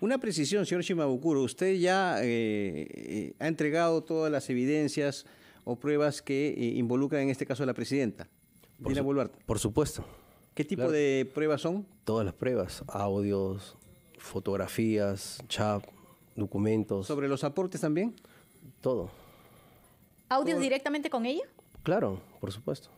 Una precisión, señor Shimabukuro. Usted ya eh, eh, ha entregado todas las evidencias o pruebas que eh, involucran en este caso a la presidenta. Dina Boluarte. por supuesto. ¿Qué tipo de pruebas son? Todas las pruebas, audios, fotografías, chat, documentos. ¿Sobre los aportes también? Todo. ¿Audios directamente con ella? Claro, por supuesto.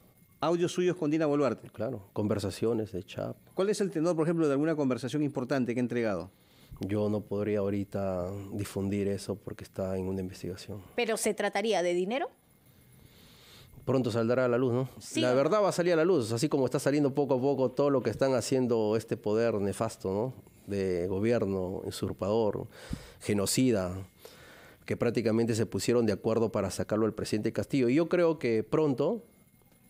¿Audios suyos con Dina Boluarte? Claro, conversaciones de chat. ¿Cuál es el tenor, por ejemplo, de alguna conversación importante que ha entregado? Yo no podría ahorita difundir eso porque está en una investigación. ¿Pero se trataría de dinero? Pronto saldrá a la luz, ¿no? La verdad va a salir a la luz, así como está saliendo poco a poco todo lo que están haciendo este poder nefasto, ¿no? De gobierno, usurpador, genocida, que prácticamente se pusieron de acuerdo para sacarlo al presidente Castillo. Y yo creo que pronto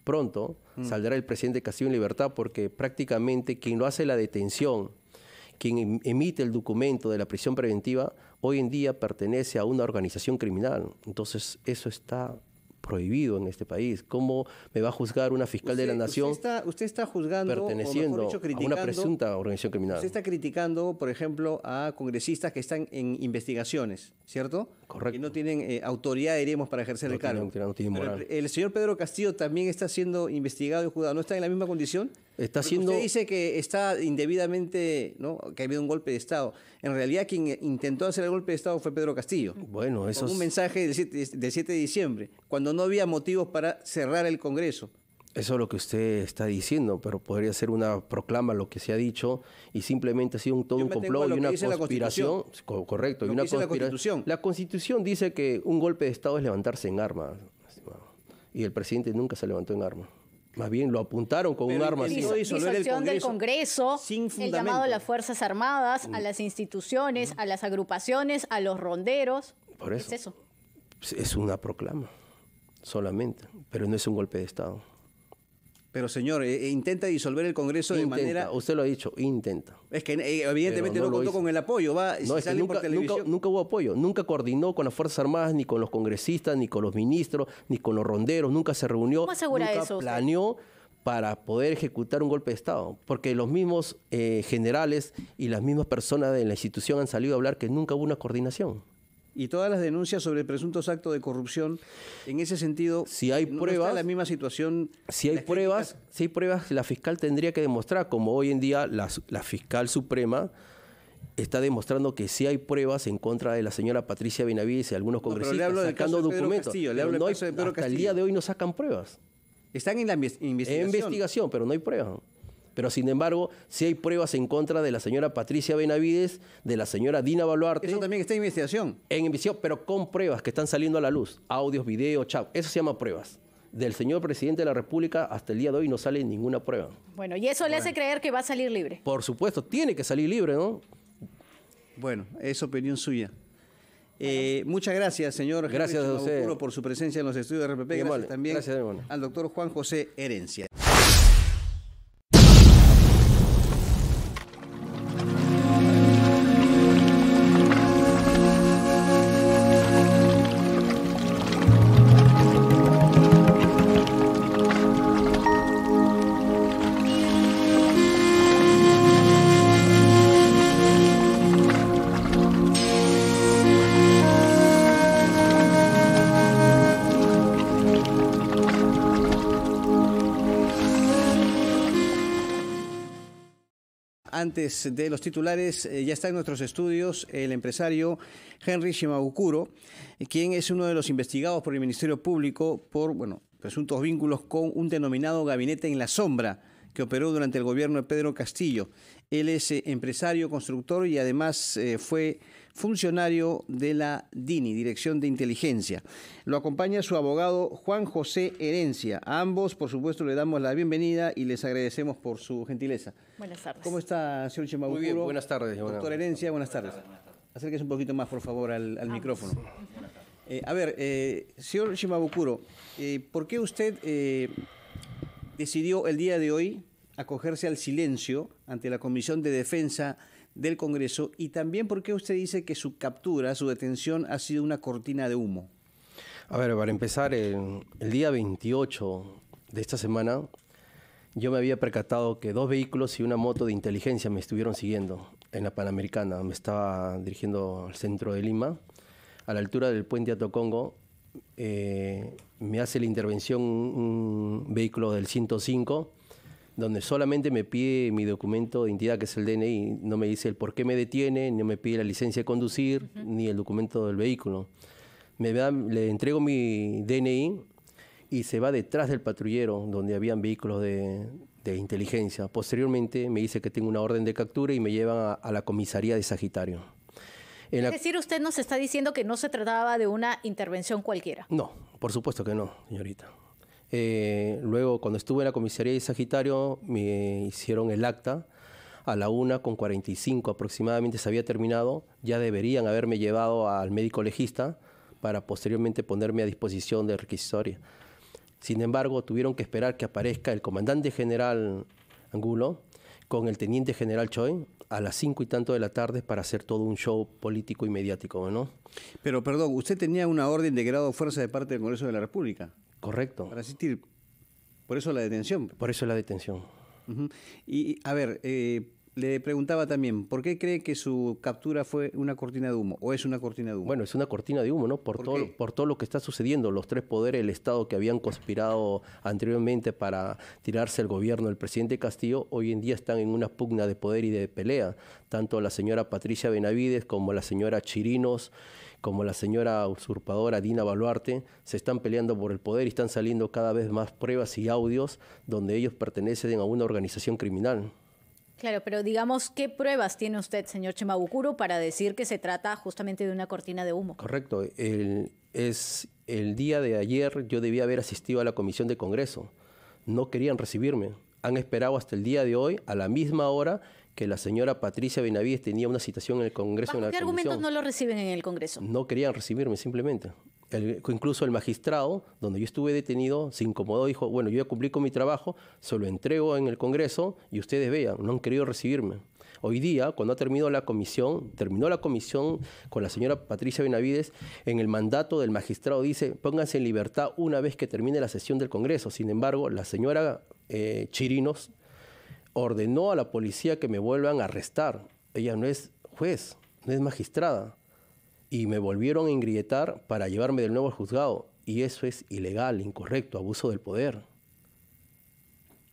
pronto mm. saldrá el presidente Castillo en libertad porque prácticamente quien lo hace la detención quien em-, emite el documento de la prisión preventiva hoy en día pertenece a una organización criminal. Entonces eso está prohibido en este país. ¿Cómo me va a juzgar una fiscal de la nación? Usted está, juzgando, perteneciendo a una presunta organización criminal. Usted está criticando, por ejemplo, a congresistas que están en investigaciones, ¿cierto? Correcto. Que no tienen eh, autoridad, diríamos, para ejercer el cargo. El, señor Pedro Castillo también está siendo investigado y juzgado. ¿No está en la misma condición? Está Usted dice que está indebidamente, ¿no? que ha habido un golpe de Estado. En realidad, quien intentó hacer el golpe de Estado fue Pedro Castillo. Bueno, eso es. un mensaje del 7 de diciembre, cuando no había motivos para cerrar el Congreso. Eso es lo que usted está diciendo, pero podría ser una proclama lo que se ha dicho y simplemente ha sido un todo un complot y una conspiración. correcto, y una conspiración. La constitución. dice que un golpe de Estado es levantarse en armas, y el presidente nunca se levantó en armas. Más bien lo apuntaron con un arma. Sin hizo el del Congreso, el llamado a las Fuerzas Armadas, a las instituciones, a las agrupaciones, a los ronderos. Por eso? Es una proclama solamente, pero no es un golpe de Estado. Pero señor, eh, eh, intenta disolver el Congreso de manera... Usted lo ha dicho, intenta. Es que eh, evidentemente no, contó con el apoyo, no, es nunca, nunca, hubo apoyo, nunca coordinó con las Fuerzas Armadas, ni con los congresistas, ni con los ministros, ni con los ronderos, nunca se reunió, nunca planeó para poder ejecutar un golpe de Estado, porque los mismos generales y las mismas personas de la institución han salido a hablar que nunca hubo una coordinación y todas las denuncias sobre presuntos actos de corrupción en ese sentido si hay no pruebas está la misma situación si hay pruebas si hay pruebas la fiscal tendría que demostrar como hoy en día la, la fiscal suprema está demostrando que si hay pruebas en contra de la señora Patricia Benavides y algunos congresistas sacando documentos hasta el día de hoy no sacan pruebas están en la investigación en investigación pero no hay pruebas pero sin embargo, si hay pruebas en contra de la señora Patricia Benavides, de la señora Dina Baluarte. Eso también está en investigación. En investigación, pero con pruebas que están saliendo a la luz. Audios, videos, chat. Eso se llama pruebas. Del señor presidente de la República hasta el día de hoy no sale ninguna prueba. Bueno, y eso le hace creer que va a salir libre. Por supuesto, tiene que salir libre, ¿no? Bueno, es opinión suya. Eh, muchas gracias, señor. Gracias a usted. por su presencia en los estudios de RPP. Gracias también gracias, al doctor Juan José Herencia. antes de los titulares, eh, ya está en nuestros estudios el empresario Henry Shimabukuro, eh, quien es uno de los investigados por el Ministerio Público por bueno, presuntos vínculos con un denominado gabinete en la sombra que operó durante el gobierno de Pedro Castillo. Él es eh, empresario, constructor y además fue funcionario de la DINI, Dirección de Inteligencia. Lo acompaña su abogado Juan José Herencia. A ambos, por supuesto, le damos la bienvenida y les agradecemos por su gentileza. Buenas tardes. ¿Cómo está, señor Shimabukuro? Muy bien, buenas tardes. Doctor Herencia, buenas tardes. Acérquese un poquito más, por favor, al, ah, micrófono. Eh, a ver, eh, señor Shimabukuro, eh, ¿por qué usted decidió el día de hoy acogerse al silencio ante la Comisión de Defensa del Congreso y también porque usted dice que su captura, su detención ha sido una cortina de humo. A ver, para empezar, el, día 28 de esta semana yo me había percatado que dos vehículos y una moto de inteligencia me estuvieron siguiendo en la Panamericana. Me estaba dirigiendo al centro de Lima, a la altura del puente Atocongo. Eh, me hace la intervención un vehículo del 105 donde solamente me pide mi documento de identidad, que es el DNI, no me dice el por qué me detiene, no me pide la licencia de conducir, ni el documento del vehículo. Me le entrego mi DNI y se va detrás del patrullero donde habían vehículos de, inteligencia. Posteriormente me dice que tengo una orden de captura y me llevan a, la comisaría de Sagitario. es decir, usted nos está diciendo que no se trataba de una intervención cualquiera. No, por supuesto que no, señorita. Eh, luego, cuando estuve en la comisaría de Sagitario, me hicieron el acta. A la una con 45 aproximadamente se había terminado. Ya deberían haberme llevado al médico legista para posteriormente ponerme a disposición de requisitoria. Sin embargo, tuvieron que esperar que aparezca el comandante general Angulo con el teniente general Choi a las cinco y tanto de la tarde para hacer todo un show político y mediático, Pero perdón, usted tenía una orden de grado de fuerza de parte del Congreso de la República. Correcto. Para asistir. Por eso la detención. Por eso la detención. Y a ver, eh, le preguntaba también, ¿por qué cree que su captura fue una cortina de humo? ¿O es una cortina de humo? Bueno, es una cortina de humo, ¿no? Por, todo, por todo lo que está sucediendo, los tres poderes del Estado que habían conspirado anteriormente para tirarse el gobierno del presidente Castillo, hoy en día están en una pugna de poder y de pelea. Tanto la señora Patricia Benavides como la señora Chirinos como la señora usurpadora Dina Baluarte, se están peleando por el poder y están saliendo cada vez más pruebas y audios donde ellos pertenecen a una organización criminal. Claro, pero digamos, ¿qué pruebas tiene usted, señor Chemabukuro, para decir que se trata justamente de una cortina de humo? Correcto. es, el día de ayer yo debía haber asistido a la comisión de Congreso. No querían recibirme. Han esperado hasta el día de hoy, a la misma hora, que la señora Patricia Benavides tenía una citación en el Congreso. qué argumentos no lo reciben en el Congreso? No querían recibirme, simplemente. incluso el magistrado, donde yo estuve detenido, se incomodó, dijo, bueno, yo ya cumplí con mi trabajo, se lo entrego en el Congreso y ustedes vean, no han querido recibirme. Hoy día, cuando ha terminado la comisión, terminó la comisión con la señora Patricia Benavides, en el mandato del magistrado dice, pónganse en libertad una vez que termine la sesión del Congreso. Sin embargo, la señora eh, Chirinos, ordenó a la policía que me vuelvan a arrestar. Ella no es juez, no es magistrada. Y me volvieron a engrietar para llevarme del nuevo juzgado. Y eso es ilegal, incorrecto, abuso del poder.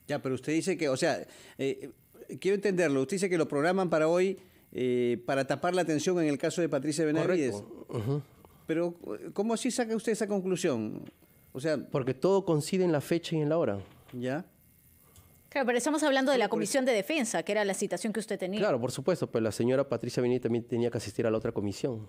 Ya, pero usted dice que, o sea, eh, quiero entenderlo, usted dice que lo programan para hoy eh, para tapar la atención en el caso de Patricia Benavides. Pero, ¿cómo así saca usted esa conclusión? O sea, Porque todo coincide en la fecha y en la hora. Ya pero estamos hablando de la pues. Comisión de Defensa, que era la citación que usted tenía. Claro, por supuesto, pero la señora Patricia Benítez también tenía que asistir a la otra comisión.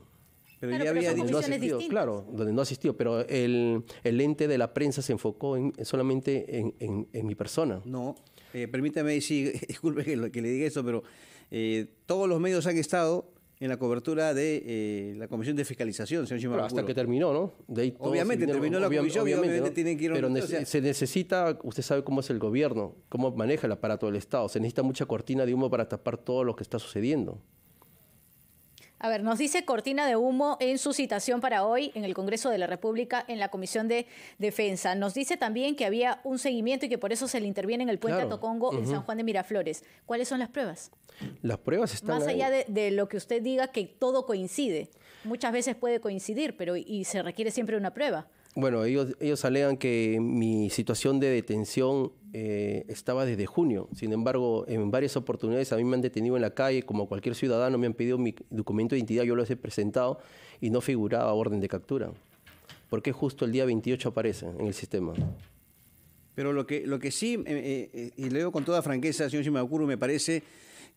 Pero ya había, dicho claro, donde no asistió, pero el, el, ente de la prensa se enfocó solamente en, mi persona. No, eh, permítame decir, disculpe que, le diga eso, pero eh, todos los medios han estado en la cobertura de eh, la Comisión de Fiscalización, señor Hasta que terminó, ¿no? obviamente, terminó la comisión obviamente, tienen que ir Pero se necesita, usted sabe cómo es el gobierno, cómo maneja el aparato del Estado, se necesita mucha cortina de humo para tapar todo lo que está sucediendo. A ver, nos dice Cortina de Humo en su citación para hoy en el Congreso de la República en la Comisión de Defensa. Nos dice también que había un seguimiento y que por eso se le interviene en el puente Tocongo en San Juan de Miraflores. ¿Cuáles son las pruebas? Las pruebas están... Más allá de, de, lo que usted diga que todo coincide. Muchas veces puede coincidir, pero y se requiere siempre una prueba. Bueno, ellos, ellos alegan que mi situación de detención eh, estaba desde junio. Sin embargo, en varias oportunidades a mí me han detenido en la calle, como cualquier ciudadano, me han pedido mi documento de identidad, yo lo he presentado y no figuraba orden de captura. ¿Por qué justo el día 28 aparece en el sistema? Pero lo que, lo que sí, eh, eh, y lo digo con toda franqueza, señor Shimabukuro, me parece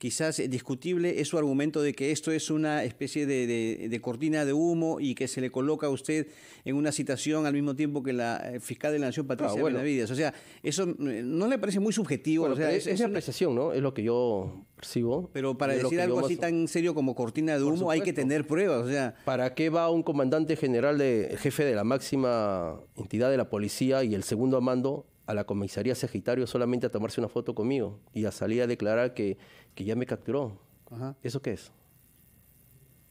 Quizás discutible es su argumento de que esto es una especie de, cortina de humo y que se le coloca a usted en una citación al mismo tiempo que la eh, fiscal de la Nación Patricia ah, Benavides. O sea, eso mm, no le parece muy subjetivo. sea, es, una apreciación, ¿no? Es lo que yo percibo. Pero para decir algo así tan serio como cortina de humo hay que tener pruebas. O ¿Para qué va un comandante general, de, jefe de la máxima entidad de la policía y el segundo a mando a la comisaría Sagitario solamente a tomarse una foto conmigo y a salir a declarar que, que ya me capturó. ¿Eso qué es?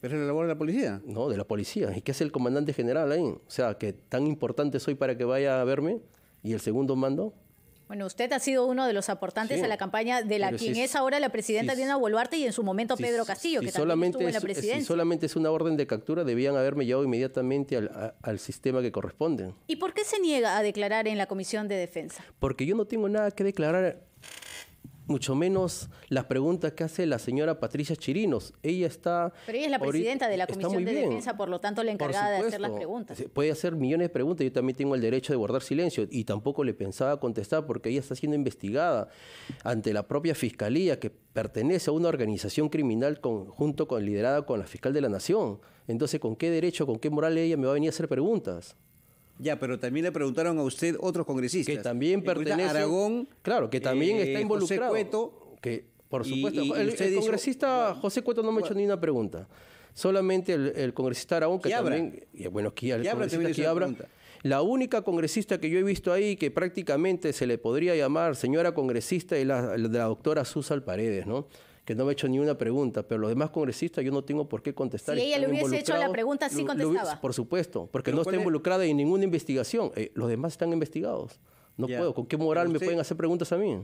¿Pero es la labor de la policía? No, de la policía. ¿Y qué hace el comandante general ahí? O sea, que tan importante soy para que vaya a verme y el segundo mando. Bueno, usted ha sido uno de los aportantes a la campaña de la quien es, ahora la presidenta si Dina Boluarte y en su momento Pedro Castillo, que solamente también es, solamente es una orden de captura, debían haberme llevado inmediatamente al, al, sistema que corresponde. ¿Y por qué se niega a declarar en la Comisión de Defensa? Porque yo no tengo nada que declarar mucho menos las preguntas que hace la señora Patricia Chirinos. Ella está... Pero ella es la presidenta de la Comisión de Defensa, por lo tanto la encargada de hacer las preguntas. Puede hacer millones de preguntas, yo también tengo el derecho de guardar silencio y tampoco le pensaba contestar porque ella está siendo investigada ante la propia Fiscalía que pertenece a una organización criminal junto con liderada con la fiscal de la Nación. Entonces, ¿con qué derecho, con qué moral ella me va a venir a hacer preguntas? Ya, pero también le preguntaron a usted otros congresistas. Que también pertenece. A Aragón. Claro, que también eh, está involucrado. José Cueto. Que, por supuesto. el, congresista José Cueto no me ha hecho ni una pregunta. Solamente el, congresista Aragón, que también. Y bueno, que el congresista La única congresista que yo he visto ahí que prácticamente se le podría llamar señora congresista es la, doctora Susal Paredes, ¿no? que no me ha hecho ni una pregunta, pero los demás congresistas yo no tengo por qué contestar. Si ella le hubiese hecho la pregunta, sí contestaba. por supuesto, porque no está involucrada en ninguna investigación. Eh, los demás están investigados. No puedo. ¿Con qué moral me pueden hacer preguntas a mí?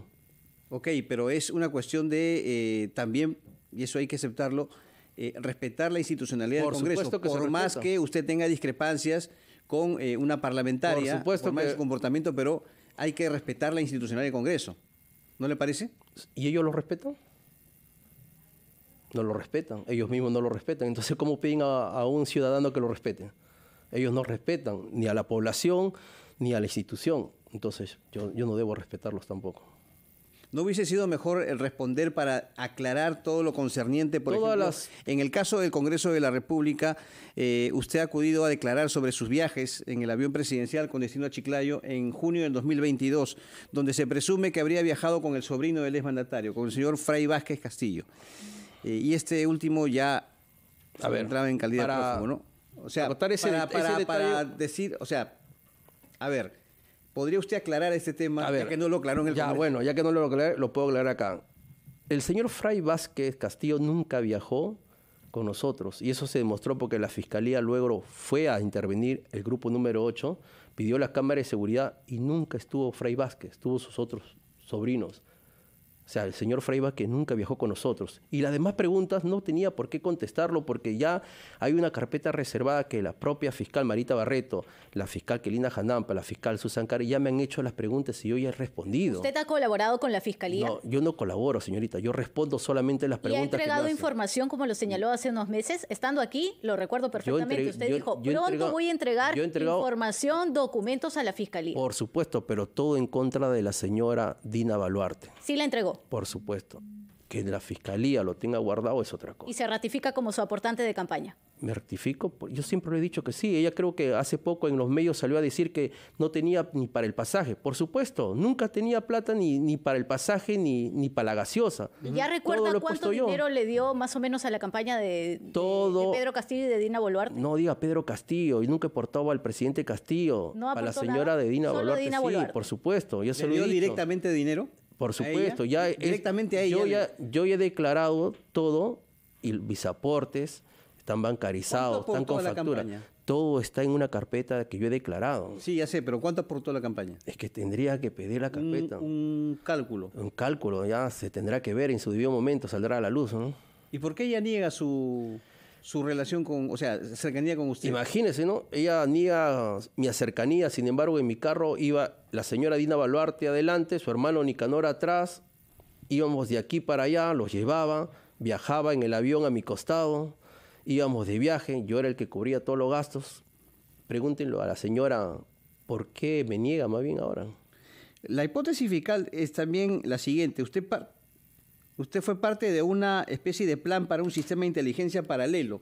Ok, pero es una cuestión de eh, también, y eso hay que aceptarlo, eh, respetar la institucionalidad del Congreso. Que por más que usted tenga discrepancias con una parlamentaria, por, supuesto por más que... comportamiento, pero hay que respetar la institucionalidad del Congreso. ¿No le parece? ¿Y ellos lo respetan? no lo respetan, ellos mismos no lo respetan. Entonces, ¿cómo piden a, un ciudadano que lo respete? Ellos no respetan ni a la población ni a la institución. Entonces, yo, yo no debo respetarlos tampoco. ¿No hubiese sido mejor el responder para aclarar todo lo concerniente? Por en el caso del Congreso de la República, eh, usted ha acudido a declarar sobre sus viajes en el avión presidencial con destino a Chiclayo en junio del 2022, donde se presume que habría viajado con el sobrino del exmandatario, con el señor Fray Vázquez Castillo. Eh, y este último ya a ver, entraba en calidad de prófugo, ¿no? O sea, para, ese, para, decir, o sea, a ver, ¿podría usted aclarar este tema? A ver, ya que no lo aclaró en el Ya, bueno, ya que no lo aclaré, lo puedo aclarar acá. El señor Fray Vázquez Castillo nunca viajó con nosotros. Y eso se demostró porque la fiscalía luego fue a intervenir, el grupo número 8, pidió la cámara de seguridad y nunca estuvo Fray Vázquez, Estuvo sus otros sobrinos o sea, el señor Freiva que nunca viajó con nosotros. Y las demás preguntas no tenía por qué contestarlo porque ya hay una carpeta reservada que la propia fiscal Marita Barreto, la fiscal Kelina Janampa, la fiscal Susan Cari, ya me han hecho las preguntas y yo ya he respondido. ¿Usted ha colaborado con la fiscalía? No, yo no colaboro, señorita. Yo respondo solamente las preguntas. Y ha entregado información, como lo señaló hace unos meses. Estando aquí, lo recuerdo perfectamente. Usted dijo, yo pronto voy a entregar información, documentos a la fiscalía. Por supuesto, pero todo en contra de la señora Dina Baluarte. Sí la entregó por supuesto. Que la fiscalía lo tenga guardado es otra cosa. ¿Y se ratifica como su aportante de campaña? Me ratifico? yo siempre le he dicho que sí. Ella creo que hace poco en los medios salió a decir que no tenía ni para el pasaje. Por supuesto, nunca tenía plata ni, ni para el pasaje ni, ni para la gaseosa. ¿Ya recuerda cuánto dinero le dio más o menos a la campaña de, Pedro Castillo y de Dina Boluarte? No diga Pedro Castillo, y nunca portaba al presidente Castillo, no la señora de Dina Boluarte. sí, por supuesto. Yo ¿Le se lo dio directamente dinero? Por supuesto, ya directamente ahí Yo ya, yo he declarado todo y mis aportes están bancarizados, están con factura. todo está en una carpeta que yo he declarado. Sí, ya sé, pero ¿cuánto aportó la campaña? Es que tendría que pedir la carpeta. Un, cálculo. Un cálculo, ya se tendrá que ver en su debido momento, saldrá a la luz, ¿no? ¿Y por qué ella niega su su relación con, o sea, cercanía con usted. Imagínese, ¿no? Ella niega mi cercanía, sin embargo, en mi carro iba la señora Dina Baluarte adelante, su hermano Nicanor atrás, íbamos de aquí para allá, los llevaba, viajaba en el avión a mi costado, íbamos de viaje, yo era el que cubría todos los gastos. Pregúntenlo a la señora, ¿por qué me niega más bien ahora? La hipótesis fiscal es también la siguiente. Usted Usted fue parte de una especie de plan para un sistema de inteligencia paralelo.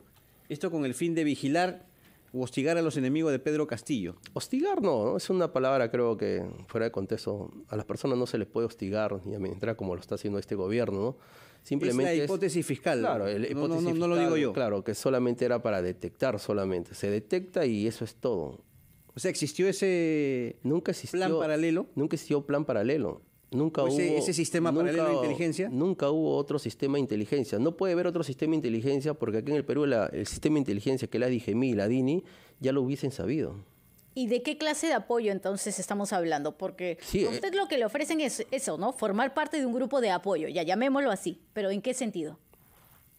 Esto con el fin de vigilar o hostigar a los enemigos de Pedro Castillo. Hostigar no, es una palabra creo que fuera de contexto. A las personas no se les puede hostigar ni administrar como lo está haciendo este gobierno, Simplemente es la hipótesis fiscal. Claro, hipótesis no lo digo yo. Claro, que solamente era para detectar solamente. Se detecta y eso es todo. O sea, existió ese nunca plan paralelo. Nunca existió plan paralelo. Nunca pues hubo, ese, sistema de inteligencia? Nunca hubo otro sistema de inteligencia. No puede haber otro sistema de inteligencia porque aquí en el Perú el sistema de inteligencia que la dije y la DINI ya lo hubiesen sabido. ¿Y de qué clase de apoyo entonces estamos hablando? Porque a eh, usted lo que le ofrecen es eso, ¿no? Formar parte de un grupo de apoyo, ya llamémoslo así. ¿Pero en qué sentido?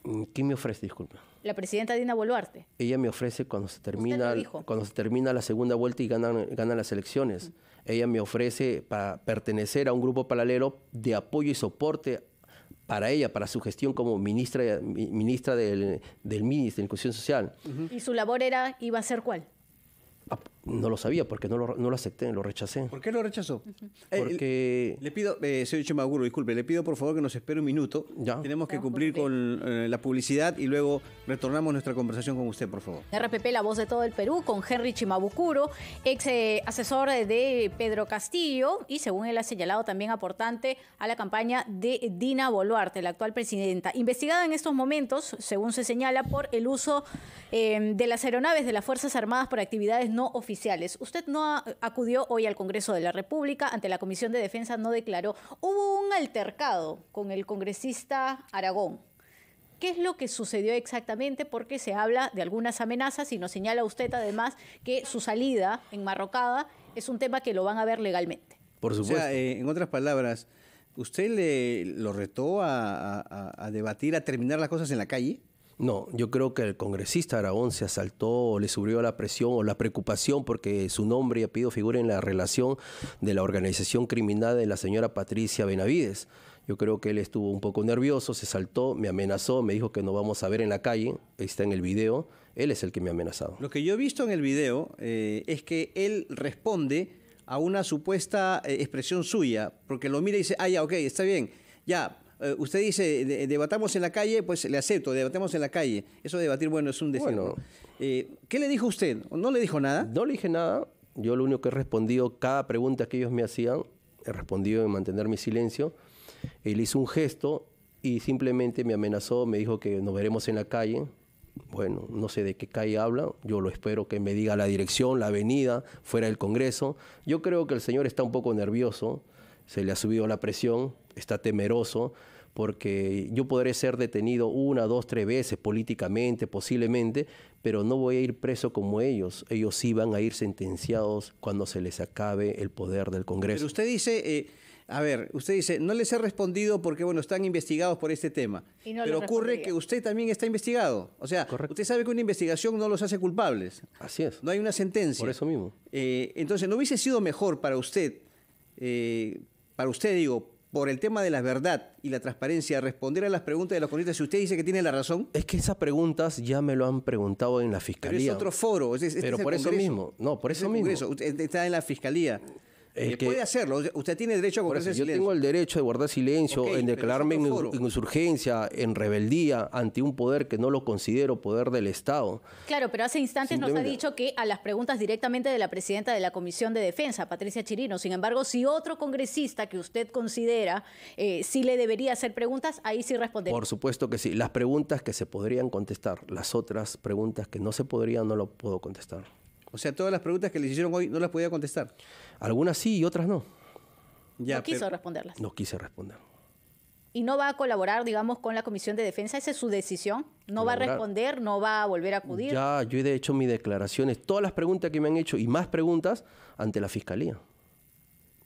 Mm, ¿Qué me ofrece, Disculpe. La presidenta Dina Boluarte. Ella me ofrece cuando se termina, cuando se termina la segunda vuelta y ganan, las elecciones ella me ofrece para pertenecer a un grupo paralelo de apoyo y soporte para ella, para su gestión como ministra, ministra del, del de Inclusión Social. ¿Y su labor era, iba a ser cuál? No lo sabía porque no lo, lo acepté, lo rechacé. ¿Por qué lo rechazó? Eh, porque... le pido, eh, señor Chimabucuro, disculpe, le pido por favor que nos espere un minuto. Ya. Tenemos que cumplir con eh, la publicidad y luego retornamos nuestra conversación con usted, por favor. RPP, la voz de todo el Perú, con Henry Chimabucuro, ex asesor de Pedro Castillo y, según él ha señalado, también aportante a la campaña de Dina Boluarte, la actual presidenta. Investigada en estos momentos, según se señala, por el uso de las aeronaves de las Fuerzas Armadas por actividades no oficiales Usted no acudió hoy al Congreso de la República, ante la Comisión de Defensa no declaró. Hubo un altercado con el congresista Aragón. ¿Qué es lo que sucedió exactamente? Porque se habla de algunas amenazas y nos señala usted además que su salida en Marrocada es un tema que lo van a ver legalmente. Por supuesto. Eh, en otras palabras, ¿usted le, lo retó a debatir, a terminar las cosas en la calle? No, yo creo que el congresista Aragón se asaltó o le subió la presión o la preocupación porque su nombre y pedido figura en la relación de la organización criminal de la señora Patricia Benavides. Yo creo que él estuvo un poco nervioso, se saltó, me amenazó, me dijo que nos vamos a ver en la calle, está en el video, él es el que me ha amenazado. Lo que yo he visto en el video eh, es que él responde a una supuesta eh, expresión suya, porque lo mira y dice, ah, ya, ok, está bien, ya, eh, usted dice, debatamos en la calle, pues le acepto, debatamos en la calle. Eso debatir, bueno, es un deseo. Eh, ¿Qué le dijo usted? ¿No le dijo nada? No le dije nada. Yo lo único que he respondido, cada pregunta que ellos me hacían, he respondido en mantener mi silencio. Él hizo un gesto y simplemente me amenazó, me dijo que nos veremos en la calle. Bueno, no sé de qué calle habla, yo lo espero que me diga la dirección, la avenida, fuera del Congreso. Yo creo que el señor está un poco nervioso, se le ha subido la presión, está temeroso porque yo podré ser detenido una, dos, tres veces políticamente, posiblemente, pero no voy a ir preso como ellos. Ellos sí van a ir sentenciados cuando se les acabe el poder del Congreso. Pero usted dice... Eh, a ver, usted dice, no les he respondido porque, bueno, están investigados por este tema. pero ocurre que usted también está investigado. O sea, usted sabe que una investigación no los hace culpables. Así es. No hay una sentencia. Por eso mismo. Eh, entonces, ¿no hubiese sido mejor para usted, eh, para usted digo, por el tema de la verdad y la transparencia, responder a las preguntas de los comunistas, si usted dice que tiene la razón. Es que esas preguntas ya me lo han preguntado en la fiscalía. Pero es otro foro. Es, pero por eso mismo. No, por eso mismo. Está en la fiscalía. Eh, eh, puede hacerlo. Usted tiene derecho a guardar silencio. Yo tengo el derecho de guardar silencio, en declararme en, insurgencia, en rebeldía ante un poder que no lo considero poder del Estado. Claro, pero hace instantes nos ha dicho que a las preguntas directamente de la presidenta de la Comisión de Defensa, Patricia Chirino, sin embargo, si otro congresista que usted considera eh, sí si le debería hacer preguntas, ahí sí responder. Por supuesto que sí. Las preguntas que se podrían contestar, las otras preguntas que no se podrían, no lo puedo contestar. O sea, todas las preguntas que le hicieron hoy no las podía contestar. Algunas sí y otras no. no quiso responderlas. No quise responder. Y no va a colaborar, digamos, con la Comisión de Defensa. Esa es su decisión. No va a responder, no va a volver a acudir. Ya, yo he hecho mis declaraciones, todas las preguntas que me han hecho y más preguntas ante la Fiscalía.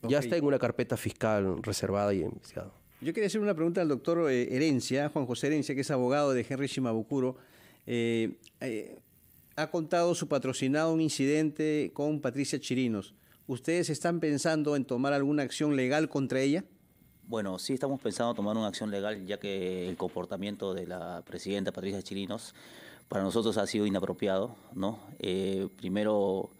Ya está en una carpeta fiscal reservada y enviciada. Yo quería hacer una pregunta al doctor eh, Herencia, Juan José Herencia, que es abogado de Henry Shimabukuro. Eh, eh, ha contado su patrocinado un incidente con Patricia Chirinos. ¿ustedes están pensando en tomar alguna acción legal contra ella? Bueno, sí estamos pensando en tomar una acción legal, ya que el comportamiento de la presidenta Patricia Chirinos para nosotros ha sido inapropiado, ¿no? Eh, primero,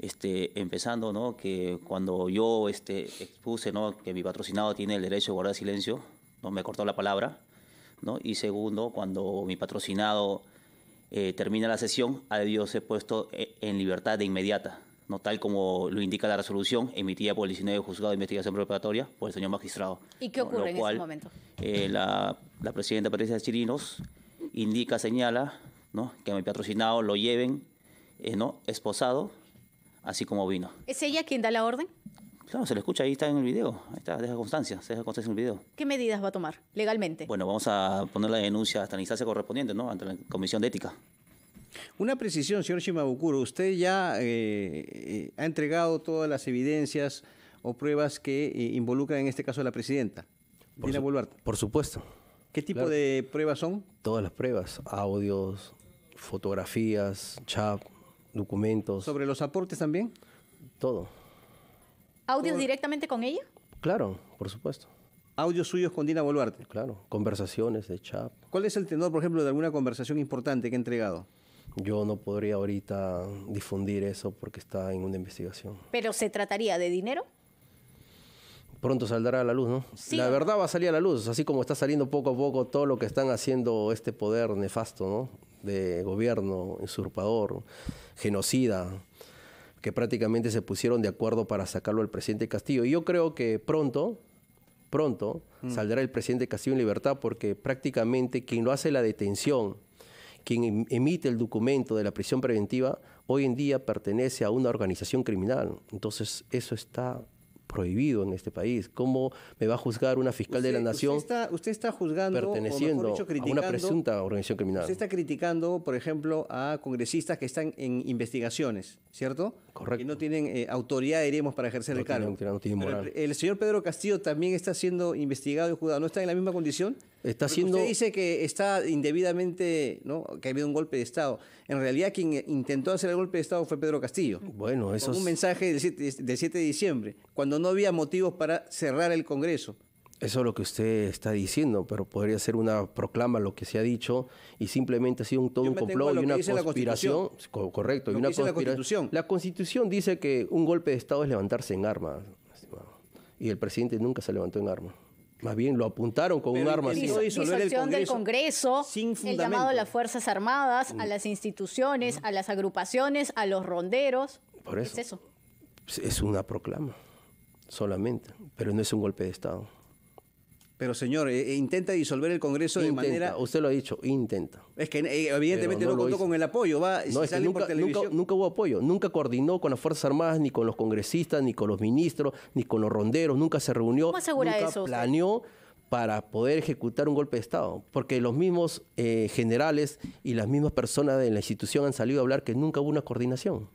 este, empezando, ¿no? Que cuando yo este, expuse, ¿no? Que mi patrocinado tiene el derecho de guardar silencio, ¿no? Me cortó la palabra, ¿no? Y segundo, cuando mi patrocinado eh, termina la sesión, ha debido ser puesto eh, en libertad de inmediata, no tal como lo indica la resolución emitida por el 19 de juzgado de investigación preparatoria por el señor magistrado. ¿Y qué ocurre en ese momento? Eh, la, la, presidenta Patricia Chirinos indica, señala, ¿no? que a mi patrocinado lo lleven eh, ¿no? esposado, así como vino. ¿Es ella quien da la orden? Claro, se le escucha, ahí está en el video, ahí está, deja constancia, deja constancia en el video. ¿Qué medidas va a tomar legalmente? Bueno, vamos a poner la denuncia hasta la instancia correspondiente, ¿no? Ante la Comisión de Ética. Una precisión, señor Shimabukuro. Usted ya eh, eh, ha entregado todas las evidencias o pruebas que eh, involucran en este caso a la presidenta, Dina Boluarte. Por supuesto. ¿Qué tipo de pruebas son? Todas las pruebas, audios, fotografías, chat, documentos. ¿Sobre los aportes también? Todo. ¿Audios directamente con ella? Claro, por supuesto. ¿Audios suyos con Dina Boluarte? Claro, conversaciones de chat. ¿Cuál es el tenor, por ejemplo, de alguna conversación importante que ha entregado? Yo no podría ahorita difundir eso porque está en una investigación. ¿Pero se trataría de dinero? Pronto saldrá a la luz, ¿no? Sí. La verdad va a salir a la luz, así como está saliendo poco a poco todo lo que están haciendo este poder nefasto, ¿no? De gobierno, usurpador, genocida, que prácticamente se pusieron de acuerdo para sacarlo al presidente Castillo. Y yo creo que pronto, pronto, mm. saldrá el presidente Castillo en libertad porque prácticamente quien lo hace la detención quien em-, emite el documento de la prisión preventiva hoy en día pertenece a una organización criminal. Entonces, eso está prohibido en este país. ¿Cómo me va a juzgar una fiscal de la nación? Usted está, usted está juzgando, perteneciendo a una presunta organización criminal. Usted está criticando, por ejemplo, a congresistas que están en investigaciones, ¿cierto? Correcto. Que no tienen eh, autoridad, diríamos, para ejercer el cargo. el, señor Pedro Castillo también está siendo investigado y juzgado. ¿No está en la misma condición? Usted dice que está indebidamente, ¿no? que ha habido un golpe de Estado. En realidad quien intentó hacer el golpe de Estado fue Pedro Castillo. Bueno, eso... es un mensaje del 7, de diciembre, cuando no había motivos para cerrar el Congreso. Eso es lo que usted está diciendo, pero podría ser una proclama lo que se ha dicho y simplemente ha sido un, todo un complot y una conspiración. correcto, y una conspiración. La constitución. dice que un golpe de Estado es levantarse en armas, Y el presidente nunca se levantó en armas más bien lo apuntaron con un arma Disolución del Congreso, el llamado a las Fuerzas Armadas, a mm. las instituciones, a las agrupaciones, a los ronderos. Por es eso? Es una proclama, solamente. Pero no es un golpe de Estado. Pero señor, eh, eh, intenta disolver el Congreso de manera. Usted lo ha dicho, intenta. Es que eh, evidentemente no, contó con el apoyo, va. nunca, nunca, hubo apoyo, nunca coordinó con las Fuerzas Armadas, ni con los congresistas, ni con los ministros, ni con los ronderos, nunca se reunió, nunca planeó para poder ejecutar un golpe de Estado. Porque los mismos generales y las mismas personas de la institución han salido a hablar que nunca hubo una coordinación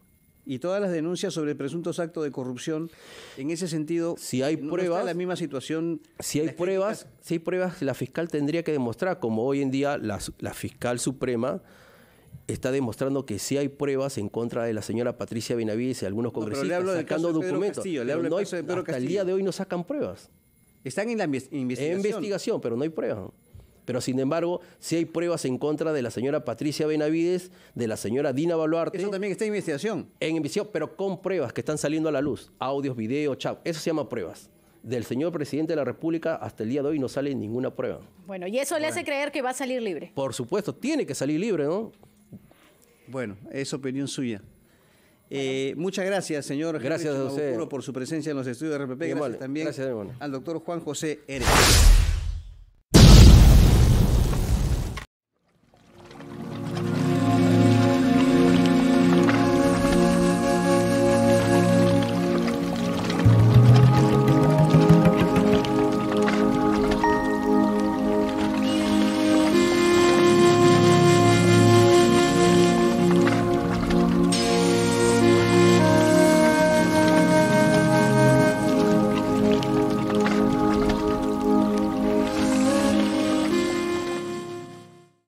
y todas las denuncias sobre presuntos actos de corrupción, en ese sentido, si hay no pruebas, la misma situación. Si hay pruebas, si hay pruebas, la fiscal tendría que demostrar, como hoy en día la, fiscal suprema está demostrando que sí hay pruebas en contra de la señora Patricia Benavides y algunos congresistas sacando documentos. hasta el día de hoy no sacan pruebas. Están en la investigación. En investigación, pero no hay pruebas. Pero sin embargo, si hay pruebas en contra de la señora Patricia Benavides, de la señora Dina Baluarte. Eso también está en investigación. En investigación, pero con pruebas que están saliendo a la luz. Audios, videos, chat. Eso se llama pruebas del señor presidente de la República hasta el día de hoy no sale ninguna prueba. Bueno, y eso le hace creer que va a salir libre. Por supuesto, tiene que salir libre, ¿no? Bueno, es opinión suya. Eh, muchas gracias, señor. Gracias a usted. por su presencia en los estudios de RPP. Gracias también al doctor Juan José Eres.